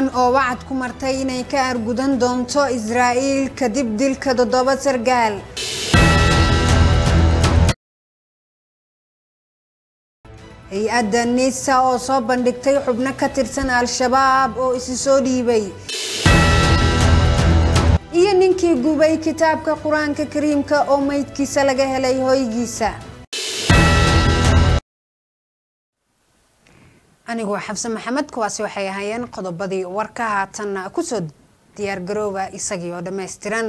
iiraan oo wacad ku martay inay ka argudan doonto israa'iil kadib dilka toddoba sargaal hay-adda nisa oo soo bandhigtay xubno ka tirsan al-shabaab oo isi soo dhiibay iyo ninkii gubay kitaabka qur-aanka kariimka oo maydkiisa laga helay hoygiisa anigoo xabse maxamed kuwaasi waxay ahaayeen qodobadii warka haatanna kusoo diyaargarooba isagii oo dhammaystiran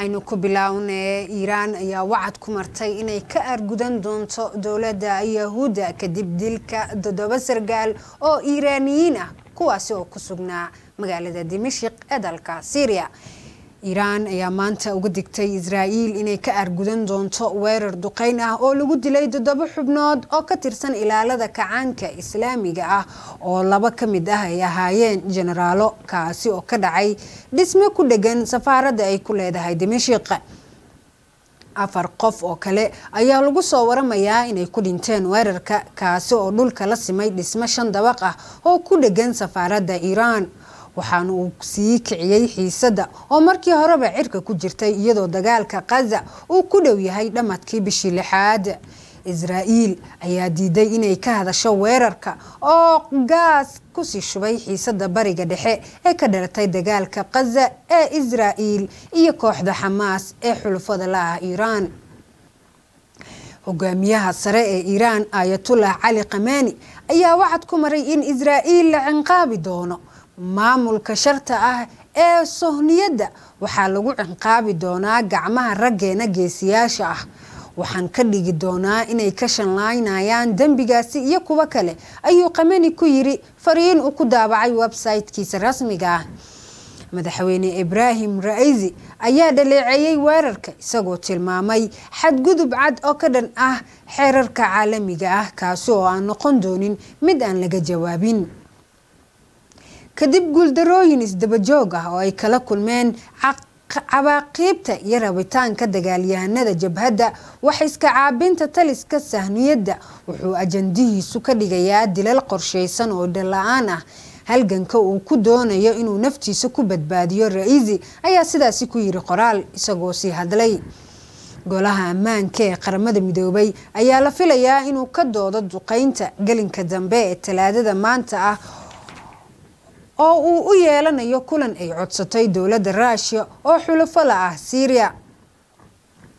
aynu ku bilownee iiraan ayaa wacad ku martay inay ka aargudan doonto dowladda yahuudda kadib dilka toddoba sargaal oo iiraaniyiin ah kuwaasi oo ku sugnaa magaalada dimashik ee dalka siriya iiraan ayaa maanta uga digtay israa'iil inay ka aargudan doonto weerar duqeyn ah oo lagu dilay toddoba xubnood oo ka tirsan ilaalada kacaanka islaamiga ah oo laba ka mid ah ay ahaayeen jenaraalo kaasi oo ka dhacay dhisme ku dhegan safaaradda ay ku leedahay dimashiq afar qof oo kale ayaa lagu soo waramayaa inay ku dhinteen weerarka kaasi oo dhulka la simay dhisme shan dabaq ah oo ku dhegan safaaradda iiraan waxaana uu sii kiciyey xiisadda oo markii horeba cirka ku jirtay iyadoo dagaalka khaza uu ku dhow yahay dhammadkii bishii lixaad israa'iil ayaa diiday inay ka hadasho weerarka oo gaas kusii shubay xiisadda bariga dhexe ee ka dhalatay dagaalka kaza ee israa'iil iyo kooxda xamaas ee xulufada la ah iiraan hogaamiyaha sare ee iiraan aayatullah cali khamani ayaa wacad ku maray in israa'iil la cinqaabi doono maamulka sharta ah ee sohniyadda waxaa lagu cinqaabi doonaa gacmaha raggeena geesiyaasha ah waxaan ka dhigi doonaa inay ka shanlaynayaan dembigaasi iyo kuwo kale ayuu kamani ku yiri fariin uu ku daabacay website rasmiga ah madaxweyne ibraahim ra-iisi ayaa dhaleeceeyey weerarka isagoo tilmaamay xadgudub cad oo ka dhan ah xeerarka caalamiga ah kaasi oo aan noqon doonin mid aan laga jawaabin kadib guuldarooyin isdabajoog ah oo ay kala kulmeen cabaaqiibta iyo rabitaanka dagaalyahanada jabhadda wax iska caabinta taliska sahniyadda wuxuu ajandihiisu ka dhigayaa dilal qorshaysan oo dhalla-aan ah halganka uu ku doonayo inuu naftiisa ku badbaadiyo ra-iisi ayaa sidaasi ku yiri qoraal isagoo sii hadlay golaha ammaanka ee qaramada midoobay ayaa la filayaa inuu ka doodo duqeynta gelinka dambe ee talaadada maanta ah oo uu u yeelanayo kulan ay codsatay dowladda ruushiya oo xulafo la ah siiriya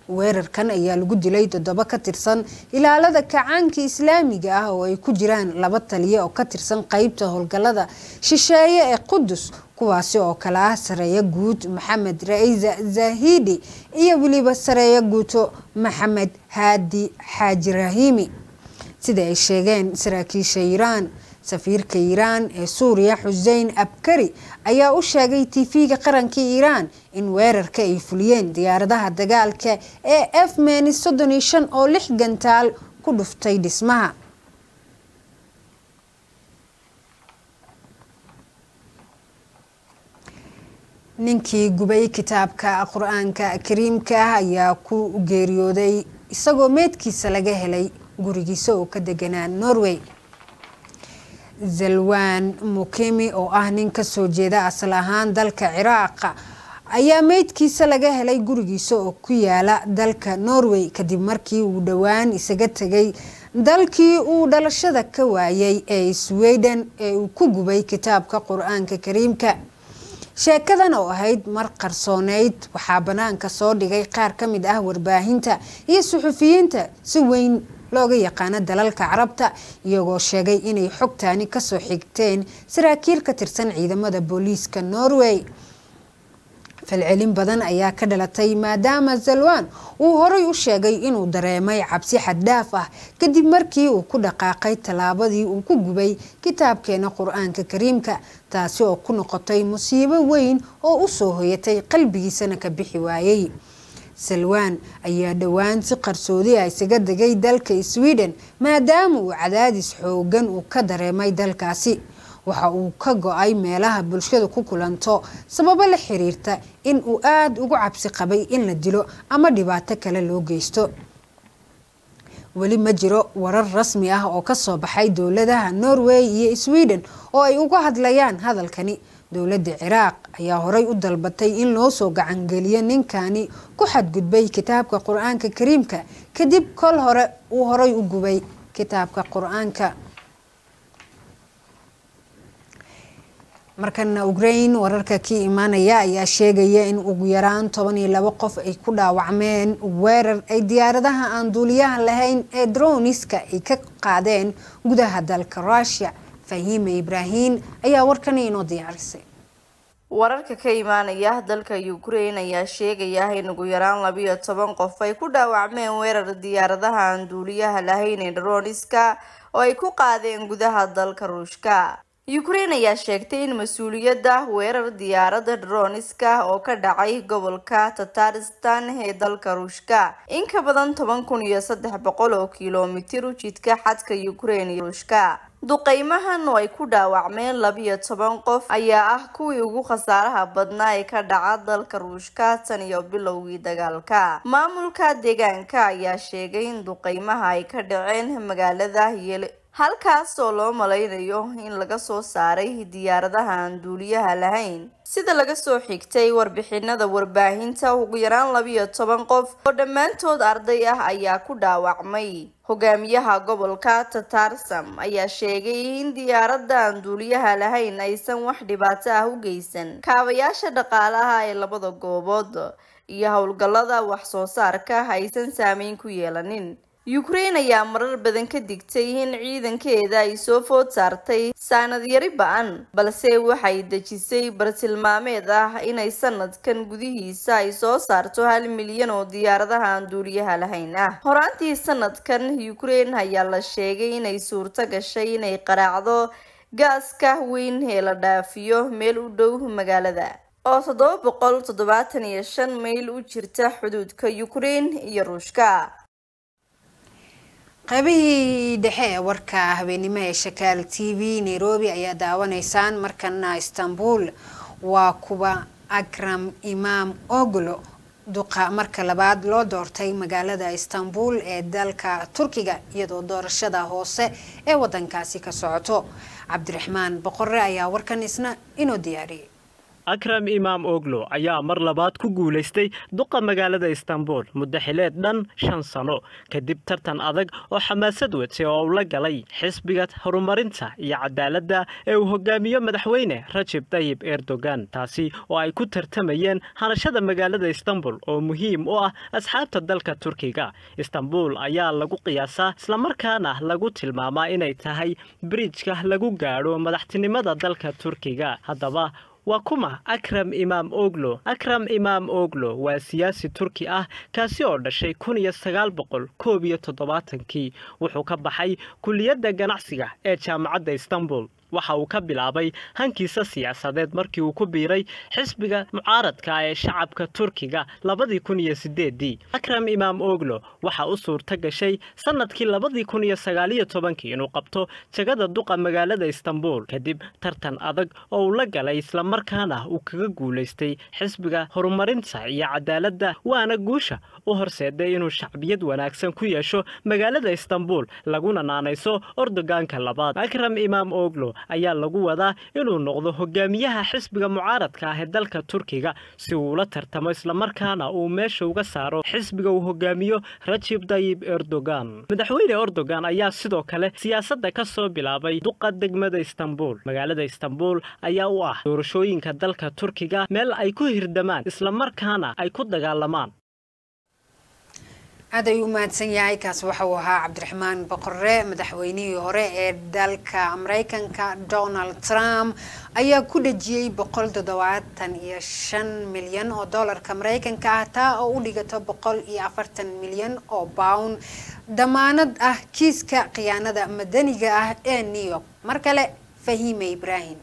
weerarkan ayaa lagu dilay toddobo ka tirsan ilaalada kacaanka islaamiga ah oo ay ku jiraan laba taliya oo ka tirsan qeybta howlgallada shisheeye ee qudus kuwaasi oo kale ah sareeya guud maxamed ra-iisa zahidi iyo weliba sareeye guuto maxamed haadi xaaji rahimi sida ay sheegeen saraakiisha iiraan safiirka iiraan ee suuriya xuseyn abkari ayaa u sheegay t v ga qaranka iiraan in weerarka ay fuliyeen diyaaradaha dagaalka ee f efmeni soddon iyo shan oo lix gantaal ku dhuftay dhismaha ninkii gubay kitaabka qur-aanka kariimka ah ayaa ku geeriyooday isagoo meydkiisa laga helay gurigiisa oo ka deganaa norway zalwaan mukimi oo ah nin kasoo jeeda asal ahaan dalka ciraaq ayaa meydkiisa laga helay gurigiisa oo ku yaala dalka norway kadib markii uu dhowaan isaga tegay dalkii uu dhalashada ka waayay ee sweden ee uu ku gubay kitaabka qur-aanka kariimka sheekadan oo ahayd mar qarsooneyd waxaa bannaanka soo dhigay qaar ka mid ah warbaahinta iyo suxufiyiinta si weyn looga yaqaano dalalka carabta iyagoo sheegay inay xogtaani kasoo xigteen saraakiil ka tirsan ciidamada booliiska norway falcelin badan ayaa ka dhalatay maadaama zalwan uu horay u sheegay inuu dareemay cabsi xaddhaaf ah kadib markii uu ku dhaqaaqay tallaabadii uu ku gubay kitaabkeena qur-aanka kariimka taasi oo ku noqotay musiibo weyn oo u soo hoyatay qalbigiisana ka bixi waayey salwaan ayaa dhowaan si qarsoodi ah isaga degay dalka sweden maadaama uu cadaadis xoogan uu ka dareemay dalkaasi waxa uu ka go-ay meelaha bulshadu ku kulanto sababo la xiriirta in uu aada ugu cabsi qabay in la dilo ama dhibaato kale loo geysto weli ma jiro warar rasmi ah oo kasoo baxay dowladaha norway iyo sweden oo ay uga hadlayaan hadalkani dowladda ciraaq ayaa horay u dalbatay in loo soo gacangeliyo ninkani ku xadgudbay kitaabka qur-aanka kariimka kadib kol hore uu horay u gubay kitaabka qur-aanka markana ukrain wararka kii imaanaya ayaa sheegaya in ugu yaraan toban iyo labo qof ay ku dhaawacmeen weerar ay diyaaradaha aan duuliyaha lahayn ee droniska ay ka qaadeen gudaha dalka rusia fahiime ibraahiin ayaa warkani inoo diyaarisay wararka ka imaanaya dalka ukrein ayaa sheegaya in ugu yaraan labiyo toban qof ay ku dhaawacmeen weerar diyaaradaha aan duuliyaha lahayn ee dharooniska oo ay ku qaadeen gudaha dalka ruushka ukrein ayaa sheegtay in mas-uuliyadda weerar diyaarada droniska oo ka dhacay gobolka tataristan ee dalka ruushka in ka badan toban kun iyo saddex boqol oo kilomitir u jidka xadka ukrein iyo ruushka duqeymahan oo ay ku dhaawacmeen labiyo toban qof ayaa ah kuwii ugu khasaaraha badnaa ee ka dhaca dalka ruushka tan iyo bilowgii dagaalka maamulka deegaanka ayaa sheegay in duqeymaha ay ka dhaceen magaalada yel halkaasoo loo malaynayo in laga soo saaray diyaaradaha aan duuliyaha lahayn sida laga soo xigtay warbixinada warbaahinta ugu yaraan labiyo toban qof oo dhammaantood arday ah ayaa ku dhaawacmay hogaamiyaha gobolka tatarsam ayaa sheegay in diyaaradda aan duuliyaha lahayn aysan wax dhibaato ah u geysan kaabayaasha dhaqaalaha ee labada goobood iyo howlgallada wax soo saarka aysan saameyn ku yeelanin yukrain ayaa marar badan ka digtay in ciidankeeda ay soo food saartay saanadyari ba-an balse waxay dejisay bartilmaameed ah inay sanadkan gudihiisa ay soo saarto hal milyan oo diyaaradaha aan duuliyaha lahayn ah horaantii sanadkan yukrain ayaa la sheegay inay suurto gashay inay qaraacdo gaaska weyn ee la dhaafiyo meel u dhow magaalada oo toddoba boqol toddobaatan iyo shan mayl u jirta xuduudka yukrain iyo ruushka qaybihii dhexe ee warka habeenimo ee shakaal t v nairobi ayaa daawanaysaan markana istanbul waa kuwa akram imaam oglo duqa marka labaad loo doortay magaalada istanbul ee dalka turkiga iyadoo doorashada hoose ee wadankaasi ka socoto cabdiraxmaan boqore ayaa warkan isna inoo diyaariyay akram imaam oglo ayaa mar labaad ku guulaystay duqa magaalada istanbul muddo xileed dhan shan sano kadib tartan adag oo xamaasad wetse oo ula galay xisbiga horumarinta iyo cadaaladda ee uu hogaamiyo madaxweyne rajib tayib erdogan taasi oo ay ku tartamayeen hanashada magaalada istanbul oo muhiim u ah asxaabta dalka turkiga istanbul ayaa lagu qiyaasaa islamarkaana lagu tilmaamaa inay tahay bridjka lagu gaadho madaxtinimada dalka turkiga haddaba waa kuma akram imaam oglo akram imaam oglo waa siyaasi turki ah kaasi oo dhashay kun iyo sagaal wuxuu ka baxay kulliyadda ganacsiga ee jaamacadda istanbul waxa uu ka bilaabay hankiisa siyaasadeed markii uu ku biiray xisbiga mucaaradka ee shacabka turkiga labadii kun iyo sideedii akram imaam oglo waxa u suurta gashay sannadkii labadii kun iyo sagaaliyo tobankii inuu qabto jegada duqa magaalada istanbul kadib tartan adag oo uu la galay islamarkaana uu kaga guulaystay xisbiga horumarinta iyo cadaaladda waana guusha u horseeday inuu shacbiyad wanaagsan ku yeesho magaalada istanbul laguna naanayso ordogaanka labaad akram imaam oglo ayaa lagu wadaa inuu noqdo hogaamiyaha xisbiga mucaaradka ah ee dalka turkiga si uu ula tartamo islamarkaana uu meesha uga saaro xisbiga uu hogaamiyo rajib dayib erdogan madaxweyne erdogan ayaa sidoo kale siyaasadda ka soo bilaabay duqa degmada istanbul magaalada istanbul ayaa u ah doorashooyinka dalka turkiga meel ay ku hirdamaan islamarkaana ay ku dagaalamaan aad ayuu umahadsan yahay kaas waxauu ahaa cabdiraxmaan boqore madaxweynihii hore ee dalka mareykanka donald trump ayaa ku dhejiyey boqol toddobaatan iyo shan milyan oo doolarka mareykanka ah taa oo u dhigato boqol iyo afartan milyan oo bound damaanad ah kiiska khiyaanada madaniga ah ee new york mar kale fahiime ibraahim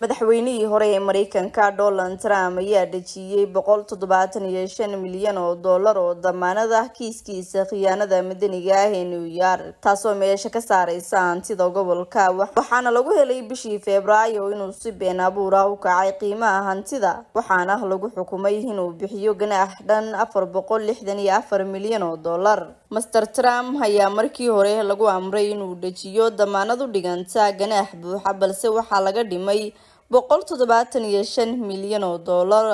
madaxweynihii hore ee mareykanka donald trump ayaa dhejiyey boqol toddobaatan iyo shan milyan oo dollar oo damaanad ah kiiskiisa khiyaanada madaniga ah ee new york taasoo meesha ka saareysa hantida gobolka waxaana lagu helay bishii febraayo inuu si been abuur ah u kacay qiimaha hantida waxaana lagu xukumay inuu bixiyo ganaax dhan afar boqol lixdan iyo afar milyan oo dollar master trump ayaa markii hore lagu amray inuu dhejiyo damaanad u dhiganta ganaax buuxa balse waxaa laga dhimay boqol toddobaatan iyo shan milyan oo dollar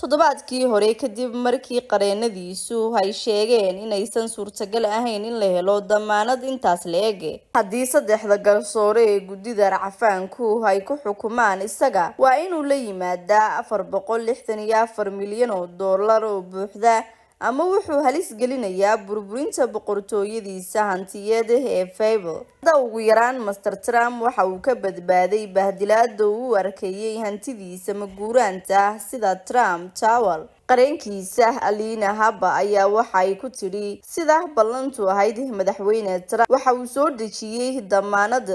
toddobaadkii hore kadib markii qareenadiisu ay sheegeen inaysan suurtagal ahayn in la helo damaanad intaas la eg haddii saddexda garsoore ee guddida racafaanku ay ku xukumaan isaga waa inuu la yimaadaa afar boqol lixdan iyo afar milyan oo dollar oo buuxda ama wuxuu halis gelinayaa burburinta boqortooyadiisa hantiyeed ee fable hadda ugu yaraan master trump waxa uu ka badbaaday bahdilaada uu arkeeyey hantidiisa maguuraanta ah sida trump towel qareenkiisa aliina haba ayaa waxa ay ku tidhi sidaa ballantu ahayd madaxweyne trump waxa uu soo dejiyey damaanad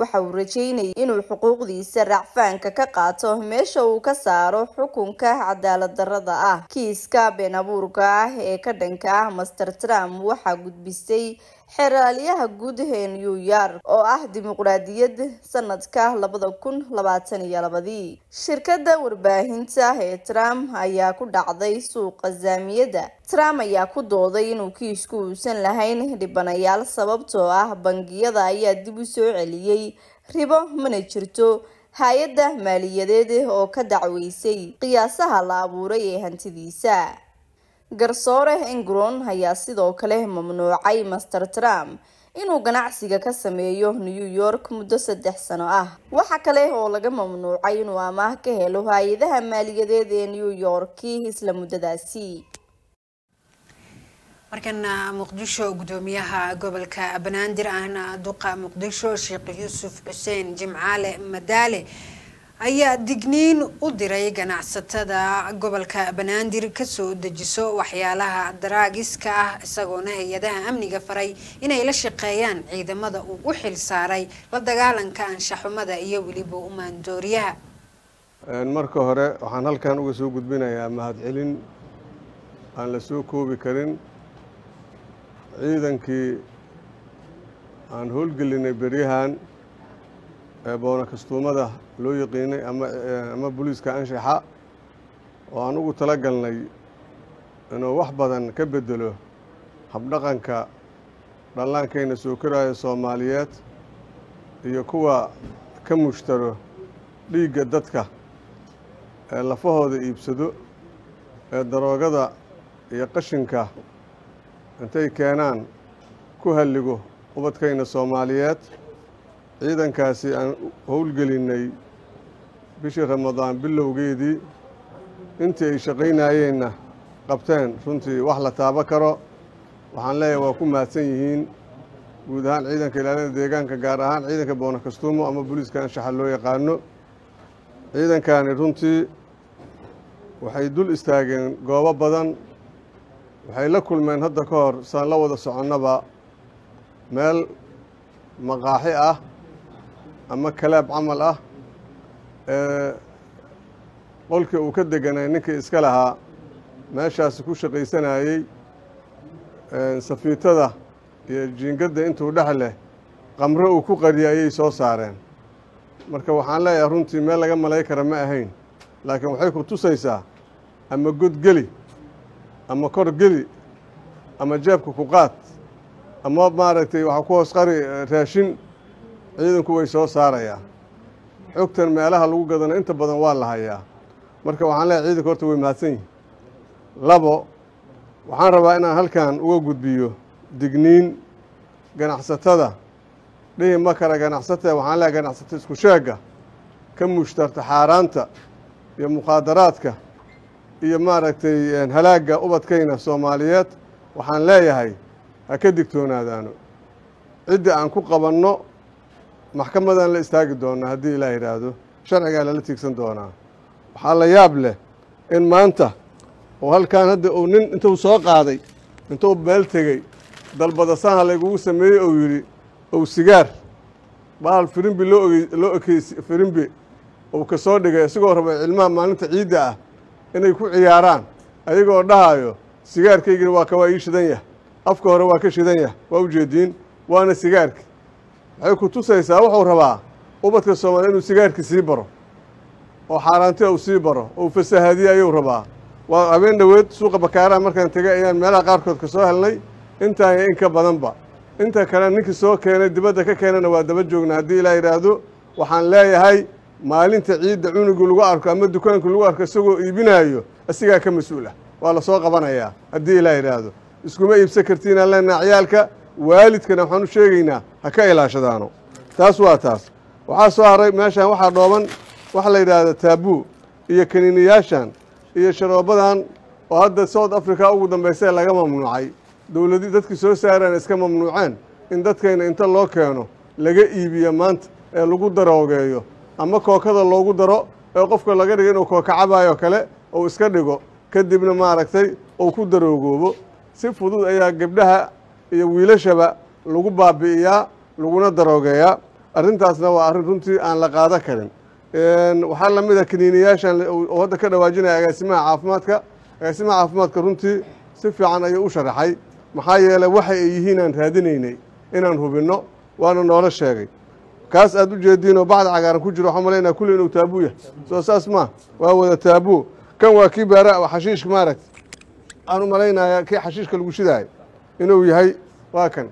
waxa uu rajeynayay inuu xuquuqdiisa racfaanka ka qaato meesha uu ka saaro xukunka cadaalad darada ah kiiska been abuurka ah ee ka dhanka ah master trump waxaa gudbisay guud guudaha new york oo ah dimuqraadiyad sanadka labada kun labaatan iyo labadii shirkadda warbaahinta ee trump ayaa ku dhacday suuqa saamiyada trump ayaa ku dooday inuu kiisku uusan lahayn dhibanayaal sababtoo ah bangiyada ayaa dib u soo celiyey ribo mana jirto hay-adda maaliyadeed oo ka dacweysay qiyaasaha la abuuray ee hantidiisa garsoore engron ayaa sidoo kale mamnuucay master trump inuu ganacsiga ka sameeyo new york muddo saddex sano ah waxa kale oo laga mamnuucay inuu amaah ka helo hay-adaha maaliyadeed ee new yorki isla muddadaasi markana ah, muqdisho gudoomiyaha gobolka banaandir ahna duqa muqdisho sheekh yuusuf xuseen jimcaale madaale ayaa digniin u diray ganacsatada gobolka banaandir kasoo dejiso waxyaalaha daraagiska ah isagoona hay-adaha amniga faray inay la shaqeeyaan ciidamada uu u xil saaray la dagaalanka anshaxumada iyo weliba umaandooriyaha marka hore waxaan halkan uga soo gudbinayaa mahadcelin aan la soo koobi karin ciidankii aan howlgelinay beryahan boona kastuumada loo yaqiinay ama boliiska anshaxa oo aan ugu tala galnay inuu wax badan ka bedelo habdhaqanka dhallaankayna soo koraya soomaaliyeed iyo kuwa ka mushtaro dhiigga dadka ee lafahooda iibsado ee daroogada iyo qashinka intay keenaan ku halligo ubadkayna soomaaliyeed ciidankaasi aan howlgelinay bishii ramadaan bilowgeedii intii ay shaqaynaayeenna qabteen runtii wax la taabo karo waxaan leeyahay waa ku maadsan yihiin guud ahaan ciidanka ilaalinta deegaanka gaar ahaan ciidanka boona kastuumo ama boliiska anshaxa loo yaqaano ciidankaani runtii waxay dul istaageen goobo badan waxay la kulmeen hadda ka hor saan la wada soconnaba meel maqaaxi ah ama kalaab camal ah qolkii uu ka deganay ninkii iska lahaa meeshaasi ku shaqaysanayey safiitada iyo jiingadda intuu dhex leh qamro uu ku qariya ayay soo saareen marka waxaan leeyahay runtii meel laga malay kara ma ahayn laakiin waxay ku tusaysaa ama god geli ama kor geli ama jeebka ku qaad ama maaragtay waxa ku hoos qari raashin ciidanku way soo saarayaa xogtan meelaha lagu gadana inta badan waa la hayaa marka waxaan leehay ciidanka horta way mahadsan yihin labo waxaan rabaa inaan halkan uga gudbiyo digniin ganacsatada dhihi ma kara ganacsata waxaan leehay ganacsata isku sheegga ka mushtarta xaaraanta iyo mukhaadaraadka iyo maaragtay halaagga ubadkayna soomaaliyeed waxaan leeyahay ha ka digtoonaadaano cidda aan ku qabanno maxkamadaan la istaagi doonaa haddii ilaa yidhaahdo sharcigaa lala tiigsan doonaa waxaa la yaab leh in maanta oo halkaan hadda uu nin intuu soo qaaday intuu meel tegey dalbada saha laygugu sameeyey uu yidhi ou sigaar bahal firimbi loo ekeys firimbi uu ka soo dhigay isagoo raba cilmaha maalinta ciidda ah inay ku ciyaaraan ayagoo dhahayo sigaarkaygina waa kawaa ii shidan yah afka hore waa ka shidan yah waa ujeediin waana sigaarki waxay ku tusaysaa ah, wuxuu rabaa ubadka soomaaliya inuu sigaarkii sii baro oo xaaraantia uu sii baro oo uu fasahaadiye ayuu rabaa waa habeen dhoweed suuqa bakaaraha markaan tegay ayaan meelaha qaarkood ka soo helnay intaan in ka badanba inta kale ninkii soo keenay dibadda ka keenana waa daba joogna haddii ilaa yidhaahdo waxaan leeyahay maalinta ciidda cunugu lagu arko ama dukaanku lagu arko isagoo iibinaayo asigaa ka mas-uul ah waa la soo qabanayaa haddii ilaa yidhaahdo iskuma iibsan kartiinaan leenaha ciyaalka waalidkana waxaan u sheegaynaa ha ka ilaashadaano taas waa taas waxaa soo haray meeshaan waxaa dhooban waxa la yidhaahda taabuu iyo kaniiniyaashan iyo sharoobadan oo hadda south africa ugu dambaysae laga mamnuucay dowladii dadkii soo saareen iska mamnuuceen in dadkayna inta loo keeno laga iibiyo maanta ee lagu daroogeeyo ama kookada loogu daro ee qofka laga dhigo inuu kooka cabaayoo kale uu iska dhigo kadibna maaragtay uu ku daroogoobo si fudud ayaa gabdhaha iyo wiilashaba lagu baabi'iyaa laguna daroogeeyaa arrintaasna waa arrin runtii aan la qaado karin waxaa la mid a ah kaniiniyaashan oo hadda ka dhawaajinaya agaasimaha caafimaadka agaasimaha caafimaadka runtii si fiican ayuu u sharaxay maxaa yeeley waxa ay yihiin aan raadinaynay inaan hubinno waana noola sheegay kaas aad u jeediin oo bacda cagaaran ku jiro waxaa malaynaa kulli inuu taabu yahay soo saas maa waa wada taabu kan waa kii baara xashiishka maaragta aan u malaynaya kii xashiishka lagu shidaaya inuu yahay waa kan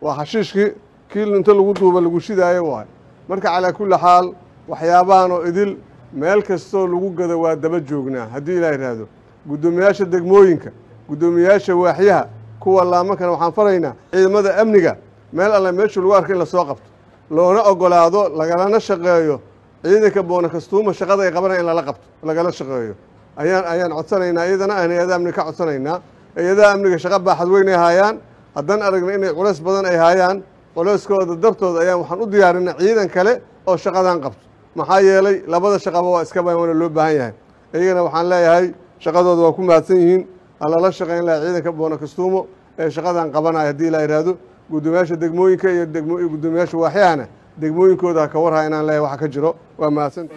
waa xashiishkii kii inta lagu duuba lagu shidaayo waay marka calaa kulli xaal waxyaabahan idil meel kastoo lagu gada waa daba joognaa haddii ilaa yidhaahdo guddoomiyaasha degmooyinka guddoomiyaasha waaxyaha kuwa laamankana waxaan faraynaa ciidamada amniga meel alle meeshu lagu arka in lasoo qabto loona ogolaado lagalana shaqeeyo ciidanka boona kastuuma shaqada ay qabanayan in lala qabto lagala shaqeeyo ayaan ayaan codsanaynaa iyadana aan hay-ada amniga ka codsanaynaa hay-adaha amniga shaqo baaxad weyn ay haayaan haddaan aragna inay culays badan ay haayaan culayskooda dartooda ayaan waxaan u diyaarinay ciidan kale oo shaqadan qabto maxaa yeelay labada shaqaba waa iska baan loo baahan yahay iyagana waxaan leeyahay shaqadooda waa ku mahadsan yihiin alala shaqayn laha ciidanka boona kastuumo ee shaqadan qabanaya haddii la yidhaahdo guddoomiyaasha degmooyinka iyo guddoomiyaasha waaxyahana degmooyinkooda ha ka warha inaan leeyahay waxa ka jiro waa mahadsan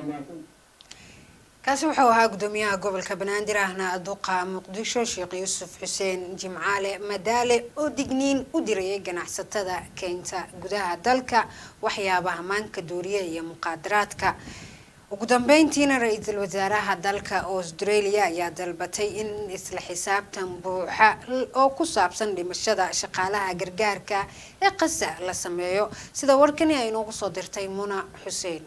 kaasi wuxuu ahaa gudoomiyaha gobolka banaadir ahna duqa muqdisho sheekh yuusuf xuseen jimcaale madaale oo digniin u dirayay ganacsatada keenta gudaha dalka waxyaabaha maanka dooriya iyo muqaadaraadka ugu dambeyntiina ra-iisul wasaaraha dalka australia ayaa dalbatay in isla xisaabtan buuxa oo ku saabsan dhimashada shaqaalaha gargaarka ee qasa la sameeyo sida warkani ay inoogu soo dirtay muna xuseen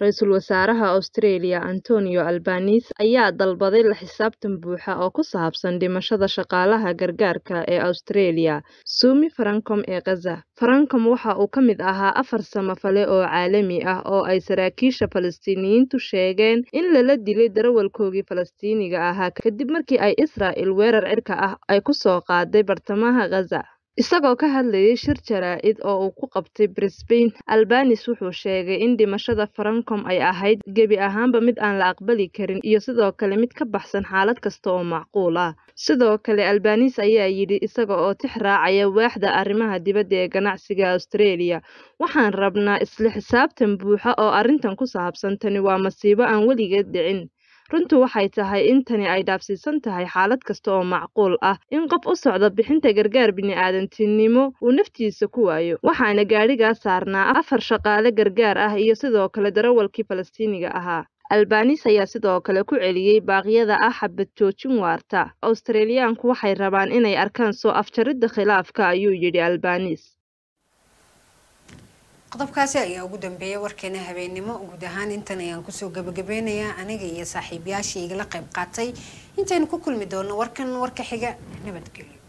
ra-iisul Wasaaraha Australia Antonio albanis ayaa dalbaday la xisaabtan buuxa oo ku saabsan dhimashada shaqaalaha gargaarka ee Australia, Sumi francom ee khaza francom waxa uu ka mid ahaa afar samafale oo caalami ah oo ay saraakiisha Falastiiniyiintu sheegeen in lala dilay darawalkoogii Falastiiniga ahaa kadib markii ay Israa'il weerar cirka ah ay ku soo qaaday bartamaha khaza Isagoo ka hadlayay shir jaraa'id oo uu ku qabtay Brisbane, albanis wuxuu sheegay in dhimashada Franco ay ahayd gebi ahaanba mid aan la aqbali karin iyo sidoo kale mid ka baxsan xaalad kasta oo macquul ah. Sidoo kale, albanis ayaa yidhi isaga oo tix raacaya waaxda arrimaha dibadda ee ganacsiga Australia, "Waxaan rabnaa isla xisaabtan buuxa oo arrintan ku saabsan tani waa masiibo aan weligeed dhicin." runtu waxay tahay in tani ay dhaafsiisan tahay xaalad kasta oo macquul ah in qof u socda bixinta gargaar bini'aadantinimo uu naftiisa ku waayo waxaana gaadhigaa saarnaa afar shaqaale gargaar ah iyo sidoo kale darawalkii falastiiniga ahaa albanis ayaa sidoo kale ku celiyey baaqyada ah xabad joojin waarta australiyaanku waxay rabaan inay arkaan soo afjaridda khilaafka ayuu yidhi albanis qodobkaasi ayaa ugu dambeeyay warkeena habeennimo guud ahaan intan ayaan kusoo gabagabeynayaa aniga iyo saaxiibayaashii igala qayb qaatay intaynu ku kulmi doono warkan warka xiga nabadgelyo